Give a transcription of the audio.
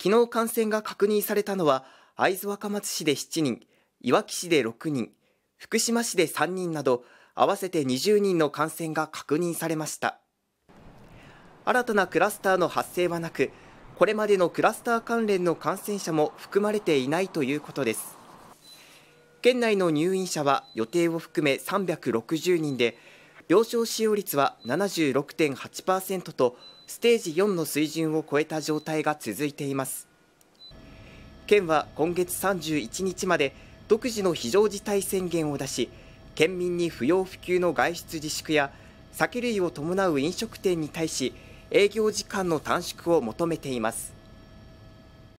昨日感染が確認されたのは、会津若松市で7人、いわき市で6人、福島市で3人など、合わせて20人の感染が確認されました。新たなクラスターの発生はなく、これまでのクラスター関連の感染者も含まれていないということです。県内の入院者は予定を含め360人で、病床使用率は76.8%とステージ4の水準を超えた状態が続いています県は今月31日まで独自の非常事態宣言を出し県民に不要不急の外出自粛や酒類を伴う飲食店に対し営業時間の短縮を求めています